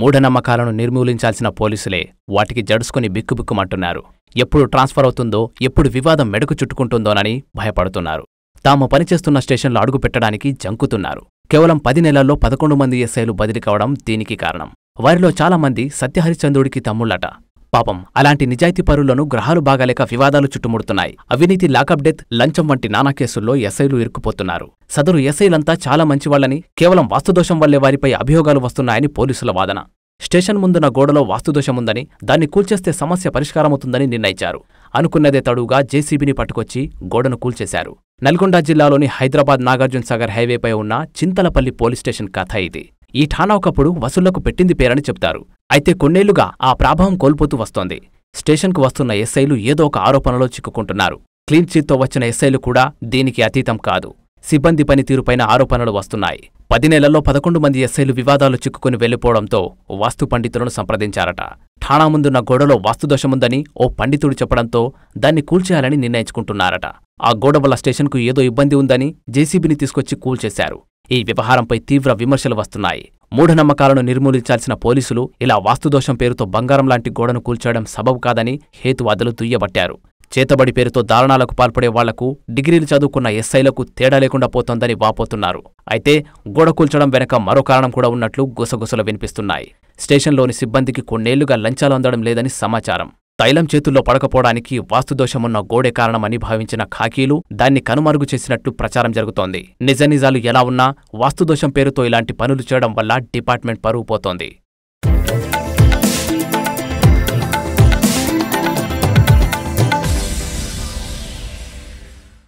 మూఢనమ్మకాలను నిర్మూలించాల్సిన పోలీసులే వాటికి జడుసుకుని బిక్కుబిక్కుమంటున్నారు ఎప్పుడు ట్రాన్స్ఫర్ అవుతుందో ఎప్పుడు వివాదం మెడకు చుట్టుకుంటుందోనని భయపడుతున్నారు తాము పనిచేస్తున్న స్టేషన్లో అడుగుపెట్టడానికి జంకుతున్నారు కేవలం పది నెలల్లో పదకొండు మంది ఎస్ఐలు బదిలీ కావడం దీనికి కారణం వారిలో చాలామంది సత్యహరిచంద్రుడికి తమ్ముళ్లట పాపం అలాంటి నిజాయితీ పరులను గ్రహాలు బాగాలేక వివాదాలు చుట్టుముడుతున్నాయి అవినీతి లాకప్ డెత్ లంచం వంటి నానా కేసుల్లో ఎస్ఐలు ఇరుక్కుపోతున్నారు సదరు ఎస్ఐలంతా చాలా మంచివాళ్లని కేవలం వాస్తుదోషం వల్లే వారిపై అభియోగాలు వస్తున్నాయని పోలీసుల వాదన స్టేషన్ ముందున గోడలో వాస్తుదోషముందని దాన్ని కూల్చేస్తే సమస్య పరిష్కారమవుతుందని నిర్ణయించారు అనుకున్నదే తడువుగా జేసీబీని పట్టుకొచ్చి గోడను కూల్చేశారు నల్గొండ జిల్లాలోని హైదరాబాద్ నాగార్జున సాగర్ హైవేపై ఉన్న చింతలపల్లి పోలీస్ స్టేషన్ కథ ఇది ఈ ఠానా ఒకప్పుడు వసూళ్లకు పెట్టింది పేరని చెప్తారు అయితే కొన్నేళ్లుగా ఆ ప్రాభవం కోల్పోతూ వస్తోంది స్టేషన్కు వస్తున్న ఎస్ఐలు ఏదో ఒక ఆరోపణలో చిక్కుకుంటున్నారు క్లీన్ చిట్తో వచ్చిన ఎస్ఐలు కూడా దీనికి అతీతం కాదు సిబ్బంది పనితీరుపైన ఆరోపణలు వస్తున్నాయి పది నెలల్లో పదకొండు మంది ఎస్ఐలు వివాదాలు చిక్కుకుని వెళ్లిపోవడంతో వాస్తు పండితులను సంప్రదించారట ఠాణా ముందున్న గోడలో వాస్తుదోషముందని ఓ పండితుడు చెప్పడంతో దాన్ని కూల్చేయాలని నిర్ణయించుకుంటున్నారట ఆ గోడ వల్ల స్టేషన్కు ఏదో ఇబ్బంది ఉందని జేసీబీని తీసుకొచ్చి కూల్చేశారు ఈ వ్యవహారంపై తీవ్ర విమర్శలు వస్తున్నాయి మూఢనమ్మకాలను నిర్మూలించాల్సిన పోలీసులు ఇలా వాస్తుదోషం పేరుతో బంగారం లాంటి గోడను కూల్చడం సబబు కాదని హేతువాదులు దుయ్యబట్టారు చేతబడి పేరుతో దారుణాలకు పాల్పడే వాళ్లకు డిగ్రీలు చదువుకున్న ఎస్ఐలకు తేడా లేకుండా పోతోందని వాపోతున్నారు అయితే గోడ కూల్చడం వెనక మరో కారణం కూడా ఉన్నట్లు గుసగుసలు వినిపిస్తున్నాయి స్టేషన్లోని సిబ్బందికి కొన్నేళ్లుగా లంచాలు అందడం లేదని సమాచారం తైలం చేతుల్లో పడకపోవడానికి వాస్తుదోషమున్న గోడే కారణమని భావించిన ఖాకీలు దాన్ని కనుమరుగు చేసినట్లు ప్రచారం జరుగుతోంది నిజనిజాలు ఎలా ఉన్నా వాస్తుదోషం పేరుతో ఇలాంటి పనులు చేయడం వల్ల డిపార్ట్మెంట్ పరువు పోతోంది